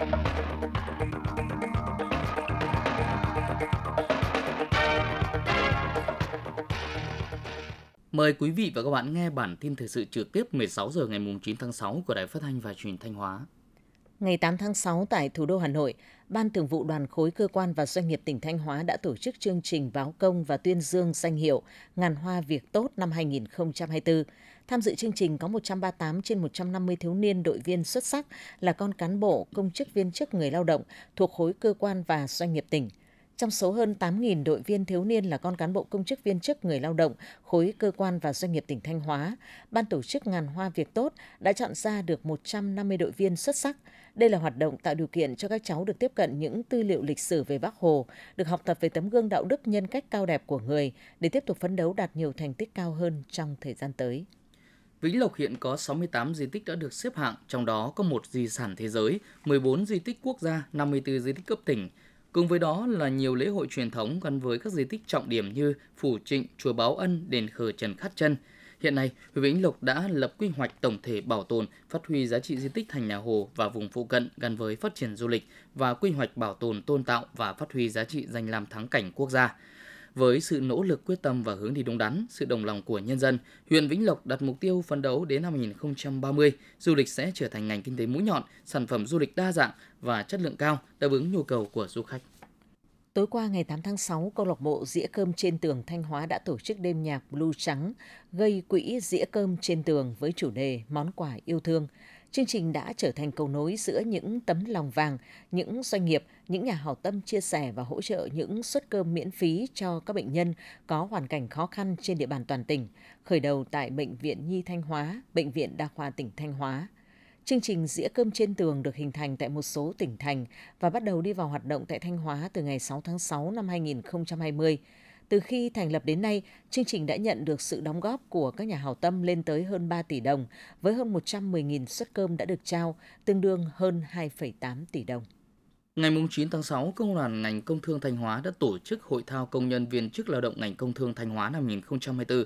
Mời quý vị và các bạn nghe bản tin thời sự trực tiếp 16 giờ ngày 9 tháng 6 của Đài Phát thanh và Truyền thanh Hóa. Ngày 8 tháng 6 tại thủ đô Hà Nội, Ban Thường vụ Đoàn khối cơ quan và doanh nghiệp tỉnh Thanh Hóa đã tổ chức chương trình báo công và tuyên dương danh hiệu Ngàn hoa việc tốt năm 2024. Tham dự chương trình có 138 trên 150 thiếu niên đội viên xuất sắc là con cán bộ, công chức viên chức người lao động thuộc khối cơ quan và doanh nghiệp tỉnh. Trong số hơn 8.000 đội viên thiếu niên là con cán bộ công chức viên chức người lao động, khối cơ quan và doanh nghiệp tỉnh Thanh Hóa, Ban tổ chức Ngàn Hoa Việc Tốt đã chọn ra được 150 đội viên xuất sắc. Đây là hoạt động tạo điều kiện cho các cháu được tiếp cận những tư liệu lịch sử về Bác Hồ, được học tập về tấm gương đạo đức nhân cách cao đẹp của người để tiếp tục phấn đấu đạt nhiều thành tích cao hơn trong thời gian tới. Vĩnh Lộc hiện có 68 di tích đã được xếp hạng, trong đó có một di sản thế giới, 14 di tích quốc gia, 54 di tích cấp tỉnh. Cùng với đó là nhiều lễ hội truyền thống gắn với các di tích trọng điểm như Phủ Trịnh, Chùa Báo Ân, Đền Khờ Trần Khát Chân. Hiện nay, huyện Vĩnh Lộc đã lập quy hoạch tổng thể bảo tồn, phát huy giá trị di tích thành nhà Hồ và vùng phụ cận gắn với phát triển du lịch và quy hoạch bảo tồn tôn tạo và phát huy giá trị danh lam thắng cảnh quốc gia. Với sự nỗ lực quyết tâm và hướng đi đúng đắn, sự đồng lòng của nhân dân, huyện Vĩnh Lộc đặt mục tiêu phấn đấu đến năm 2030, du lịch sẽ trở thành ngành kinh tế mũi nhọn, sản phẩm du lịch đa dạng và chất lượng cao, đáp ứng nhu cầu của du khách. Tối qua ngày 8 tháng 6, câu lạc bộ Dĩa cơm trên tường Thanh Hóa đã tổ chức đêm nhạc Blue Trắng, gây quỹ Dĩa cơm trên tường với chủ đề Món quà yêu thương chương trình đã trở thành cầu nối giữa những tấm lòng vàng, những doanh nghiệp, những nhà hảo tâm chia sẻ và hỗ trợ những suất cơm miễn phí cho các bệnh nhân có hoàn cảnh khó khăn trên địa bàn toàn tỉnh, khởi đầu tại Bệnh viện Nhi Thanh Hóa, Bệnh viện Đa khoa tỉnh Thanh Hóa. Chương trình dĩa cơm trên tường được hình thành tại một số tỉnh thành và bắt đầu đi vào hoạt động tại Thanh Hóa từ ngày 6 tháng 6 năm 2020. Từ khi thành lập đến nay, chương trình đã nhận được sự đóng góp của các nhà hảo tâm lên tới hơn 3 tỷ đồng, với hơn 110.000 suất cơm đã được trao, tương đương hơn 2,8 tỷ đồng. Ngày 9 tháng 6, Công đoàn ngành Công thương Thanh Hóa đã tổ chức Hội thao công nhân viên chức lao động ngành Công thương Thanh Hóa năm 2024.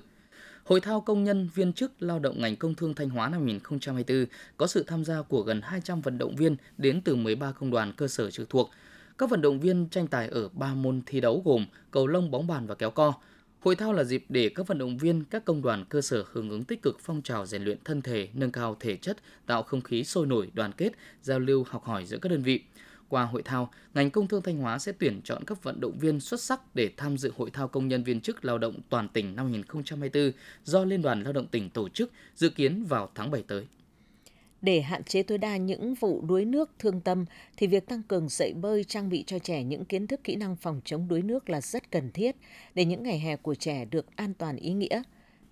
Hội thao công nhân viên chức lao động ngành công thương Thanh Hóa năm 2024 có sự tham gia của gần 200 vận động viên đến từ 13 công đoàn cơ sở trực thuộc, các vận động viên tranh tài ở 3 môn thi đấu gồm cầu lông, bóng bàn và kéo co. Hội thao là dịp để các vận động viên, các công đoàn cơ sở hưởng ứng tích cực phong trào rèn luyện thân thể, nâng cao thể chất, tạo không khí sôi nổi, đoàn kết, giao lưu học hỏi giữa các đơn vị. Qua hội thao, ngành công thương Thanh Hóa sẽ tuyển chọn các vận động viên xuất sắc để tham dự hội thao công nhân viên chức lao động toàn tỉnh năm 2024 do Liên đoàn Lao động tỉnh tổ chức dự kiến vào tháng 7 tới. Để hạn chế tối đa những vụ đuối nước thương tâm thì việc tăng cường dạy bơi trang bị cho trẻ những kiến thức kỹ năng phòng chống đuối nước là rất cần thiết để những ngày hè của trẻ được an toàn ý nghĩa.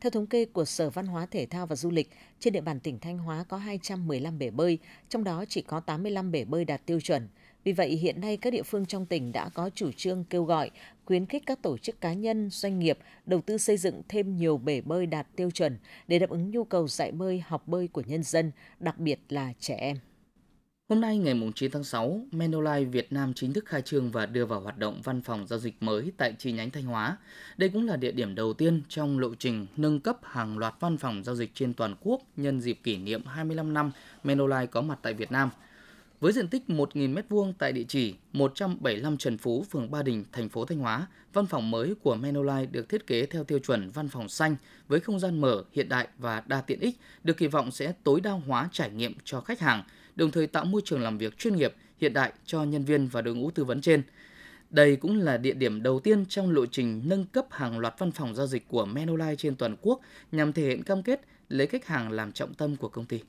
Theo thống kê của Sở Văn hóa Thể thao và Du lịch, trên địa bàn tỉnh Thanh Hóa có 215 bể bơi, trong đó chỉ có 85 bể bơi đạt tiêu chuẩn – vì vậy, hiện nay các địa phương trong tỉnh đã có chủ trương kêu gọi, khuyến khích các tổ chức cá nhân, doanh nghiệp đầu tư xây dựng thêm nhiều bể bơi đạt tiêu chuẩn để đáp ứng nhu cầu dạy bơi, học bơi của nhân dân, đặc biệt là trẻ em. Hôm nay ngày 9 tháng 6, Menolai Việt Nam chính thức khai trương và đưa vào hoạt động văn phòng giao dịch mới tại chi nhánh Thanh Hóa. Đây cũng là địa điểm đầu tiên trong lộ trình nâng cấp hàng loạt văn phòng giao dịch trên toàn quốc nhân dịp kỷ niệm 25 năm Menolai có mặt tại Việt Nam – với diện tích 1.000 m2 tại địa chỉ 175 Trần Phú, phường Ba Đình, thành phố Thanh Hóa, văn phòng mới của menolai được thiết kế theo tiêu chuẩn văn phòng xanh với không gian mở, hiện đại và đa tiện ích, được kỳ vọng sẽ tối đa hóa trải nghiệm cho khách hàng, đồng thời tạo môi trường làm việc chuyên nghiệp, hiện đại cho nhân viên và đội ngũ tư vấn trên. Đây cũng là địa điểm đầu tiên trong lộ trình nâng cấp hàng loạt văn phòng giao dịch của menolai trên toàn quốc nhằm thể hiện cam kết lấy khách hàng làm trọng tâm của công ty.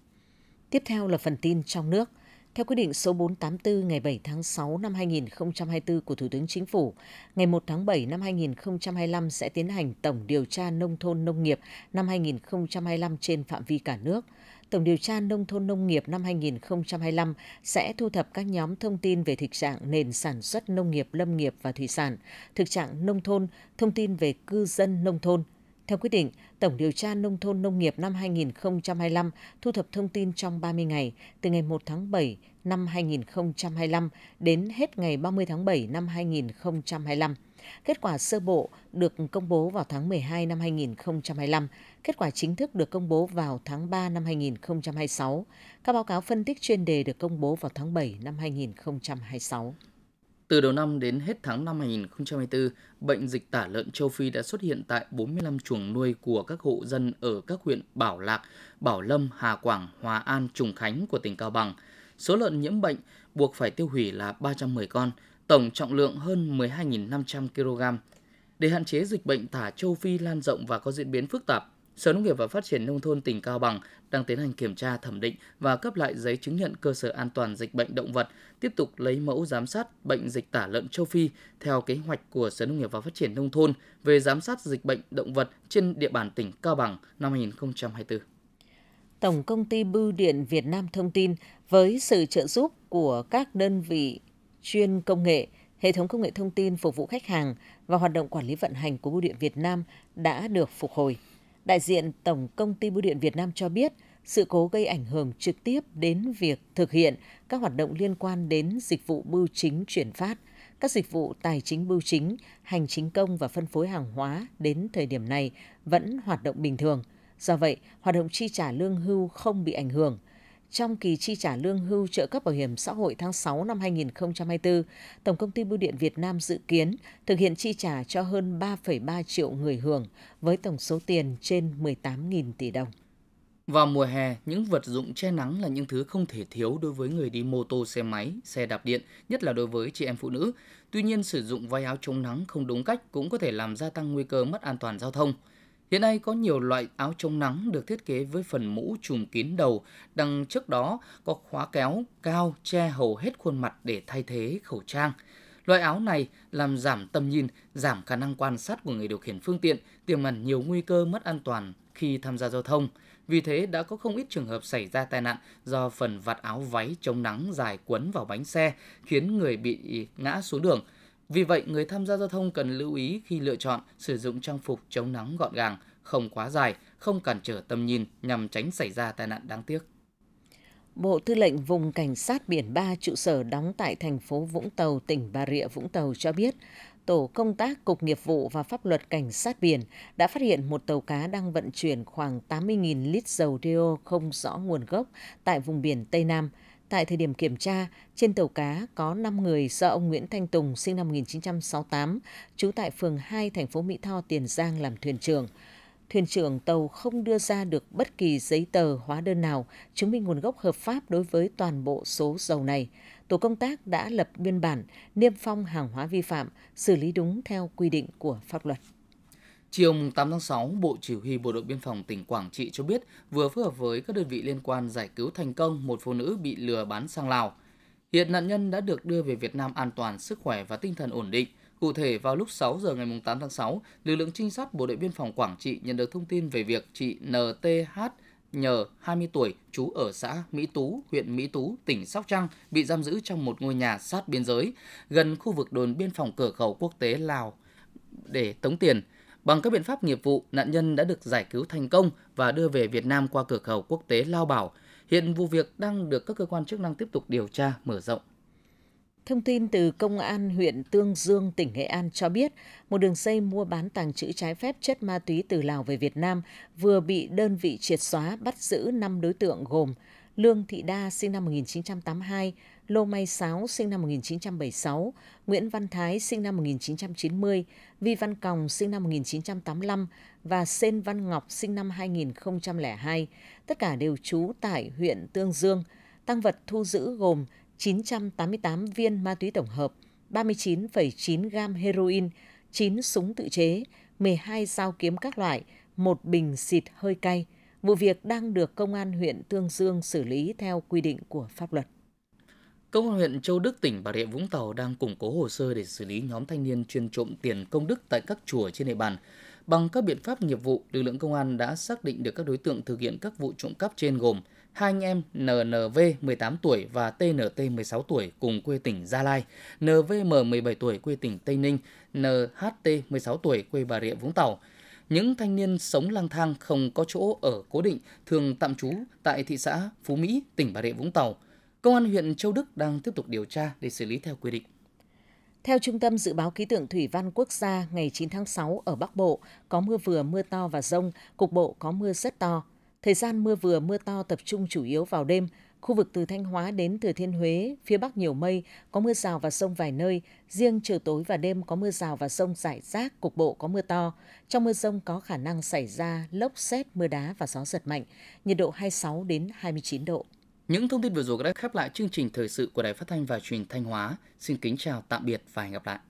Tiếp theo là phần tin trong nước – theo quyết định số 484 ngày 7 tháng 6 năm 2024 của Thủ tướng Chính phủ, ngày 1 tháng 7 năm 2025 sẽ tiến hành tổng điều tra nông thôn nông nghiệp năm 2025 trên phạm vi cả nước. Tổng điều tra nông thôn nông nghiệp năm 2025 sẽ thu thập các nhóm thông tin về thực trạng nền sản xuất nông nghiệp, lâm nghiệp và thủy sản, thực trạng nông thôn, thông tin về cư dân nông thôn, theo quyết định, Tổng điều tra Nông thôn Nông nghiệp năm 2025 thu thập thông tin trong 30 ngày, từ ngày 1 tháng 7 năm 2025 đến hết ngày 30 tháng 7 năm 2025. Kết quả sơ bộ được công bố vào tháng 12 năm 2025, kết quả chính thức được công bố vào tháng 3 năm 2026. Các báo cáo phân tích chuyên đề được công bố vào tháng 7 năm 2026. Từ đầu năm đến hết tháng năm 2024, bệnh dịch tả lợn châu Phi đã xuất hiện tại 45 chuồng nuôi của các hộ dân ở các huyện Bảo Lạc, Bảo Lâm, Hà Quảng, Hòa An, Trùng Khánh của tỉnh Cao Bằng. Số lợn nhiễm bệnh buộc phải tiêu hủy là 310 con, tổng trọng lượng hơn 12.500 kg. Để hạn chế dịch bệnh tả châu Phi lan rộng và có diễn biến phức tạp, Sở Nông nghiệp và Phát triển Nông thôn tỉnh Cao Bằng đang tiến hành kiểm tra thẩm định và cấp lại giấy chứng nhận cơ sở an toàn dịch bệnh động vật, tiếp tục lấy mẫu giám sát bệnh dịch tả lợn châu Phi theo kế hoạch của Sở Nông nghiệp và Phát triển Nông thôn về giám sát dịch bệnh động vật trên địa bàn tỉnh Cao Bằng năm 2024. Tổng công ty Bưu điện Việt Nam thông tin với sự trợ giúp của các đơn vị chuyên công nghệ, hệ thống công nghệ thông tin phục vụ khách hàng và hoạt động quản lý vận hành của Bưu điện Việt Nam đã được phục hồi đại diện Tổng Công ty Bưu điện Việt Nam cho biết, sự cố gây ảnh hưởng trực tiếp đến việc thực hiện các hoạt động liên quan đến dịch vụ bưu chính chuyển phát, các dịch vụ tài chính bưu chính, hành chính công và phân phối hàng hóa đến thời điểm này vẫn hoạt động bình thường. Do vậy, hoạt động chi trả lương hưu không bị ảnh hưởng – trong kỳ chi trả lương hưu trợ cấp bảo hiểm xã hội tháng 6 năm 2024, Tổng công ty Bưu điện Việt Nam dự kiến thực hiện chi trả cho hơn 3,3 triệu người hưởng với tổng số tiền trên 18.000 tỷ đồng. Vào mùa hè, những vật dụng che nắng là những thứ không thể thiếu đối với người đi mô tô, xe máy, xe đạp điện, nhất là đối với chị em phụ nữ. Tuy nhiên, sử dụng vai áo chống nắng không đúng cách cũng có thể làm gia tăng nguy cơ mất an toàn giao thông – Hiện nay có nhiều loại áo chống nắng được thiết kế với phần mũ trùm kín đầu, đằng trước đó có khóa kéo cao che hầu hết khuôn mặt để thay thế khẩu trang. Loại áo này làm giảm tầm nhìn, giảm khả năng quan sát của người điều khiển phương tiện, tiềm ẩn nhiều nguy cơ mất an toàn khi tham gia giao thông. Vì thế đã có không ít trường hợp xảy ra tai nạn do phần vạt áo váy chống nắng dài quấn vào bánh xe khiến người bị ngã xuống đường. Vì vậy, người tham gia giao thông cần lưu ý khi lựa chọn sử dụng trang phục chống nắng gọn gàng, không quá dài, không cản trở tầm nhìn nhằm tránh xảy ra tai nạn đáng tiếc. Bộ Tư lệnh Vùng Cảnh sát Biển 3 trụ sở đóng tại thành phố Vũng Tàu, tỉnh Bà Rịa, Vũng Tàu cho biết, Tổ công tác Cục Nghiệp vụ và Pháp luật Cảnh sát Biển đã phát hiện một tàu cá đang vận chuyển khoảng 80.000 lít dầu đeo không rõ nguồn gốc tại vùng biển Tây Nam – Tại thời điểm kiểm tra, trên tàu cá có 5 người do ông Nguyễn Thanh Tùng sinh năm 1968, trú tại phường 2 thành phố Mỹ Tho, Tiền Giang làm thuyền trưởng. Thuyền trưởng tàu không đưa ra được bất kỳ giấy tờ, hóa đơn nào chứng minh nguồn gốc hợp pháp đối với toàn bộ số dầu này. Tổ công tác đã lập biên bản, niêm phong hàng hóa vi phạm, xử lý đúng theo quy định của pháp luật. Chiều 8 tháng 6, Bộ Chỉ huy Bộ đội Biên phòng tỉnh Quảng Trị cho biết vừa phối hợp với các đơn vị liên quan giải cứu thành công một phụ nữ bị lừa bán sang Lào. Hiện nạn nhân đã được đưa về Việt Nam an toàn, sức khỏe và tinh thần ổn định. Cụ thể, vào lúc 6 giờ ngày 8 tháng 6, lực lượng trinh sát Bộ đội Biên phòng Quảng Trị nhận được thông tin về việc chị NTH nhờ 20 tuổi, trú ở xã Mỹ Tú, huyện Mỹ Tú, tỉnh Sóc Trăng, bị giam giữ trong một ngôi nhà sát biên giới, gần khu vực đồn biên phòng cửa khẩu quốc tế Lào để tống tiền. Bằng các biện pháp nghiệp vụ, nạn nhân đã được giải cứu thành công và đưa về Việt Nam qua cửa khẩu quốc tế Lao Bảo. Hiện vụ việc đang được các cơ quan chức năng tiếp tục điều tra, mở rộng. Thông tin từ Công an huyện Tương Dương, tỉnh Nghệ An cho biết, một đường dây mua bán tàng trữ trái phép chất ma túy từ Lào về Việt Nam vừa bị đơn vị triệt xóa bắt giữ 5 đối tượng gồm Lương Thị Đa sinh năm 1982, Lô Mai Sáo sinh năm 1976, Nguyễn Văn Thái sinh năm 1990, Vi Văn Còng sinh năm 1985 và Sên Văn Ngọc sinh năm 2002, tất cả đều trú tại huyện Tương Dương. Tăng vật thu giữ gồm 988 viên ma túy tổng hợp, 39,9 gam heroin, 9 súng tự chế, 12 dao kiếm các loại, một bình xịt hơi cay. Vụ việc đang được Công an huyện Tương Dương xử lý theo quy định của pháp luật. Công an huyện Châu Đức, tỉnh Bà Rịa Vũng Tàu đang củng cố hồ sơ để xử lý nhóm thanh niên chuyên trộm tiền công đức tại các chùa trên địa bàn. Bằng các biện pháp nghiệp vụ, lực lượng công an đã xác định được các đối tượng thực hiện các vụ trộm cắp trên gồm hai anh em NNV 18 tuổi và TNT 16 tuổi cùng quê tỉnh Gia Lai, NVM 17 tuổi quê tỉnh Tây Ninh, NHT 16 tuổi quê Bà Rịa Vũng Tàu. Những thanh niên sống lang thang không có chỗ ở cố định thường tạm trú tại thị xã Phú Mỹ, tỉnh Bà Rịa Vũng Tàu – Công an huyện Châu Đức đang tiếp tục điều tra để xử lý theo quy định. Theo Trung tâm Dự báo Khí tượng Thủy văn Quốc gia, ngày 9 tháng 6 ở Bắc Bộ có mưa vừa, mưa to và rông, cục bộ có mưa rất to. Thời gian mưa vừa, mưa to tập trung chủ yếu vào đêm. Khu vực từ Thanh Hóa đến Thừa Thiên Huế, phía Bắc nhiều mây, có mưa rào và rông vài nơi. Riêng chiều tối và đêm có mưa rào và rông rải rác, cục bộ có mưa to. Trong mưa rông có khả năng xảy ra lốc xét, mưa đá và gió giật mạnh, nhiệt độ 26 đến 29 độ. Những thông tin vừa rồi đã khép lại chương trình thời sự của Đài Phát thanh và Truyền Thanh Hóa. Xin kính chào tạm biệt và hẹn gặp lại.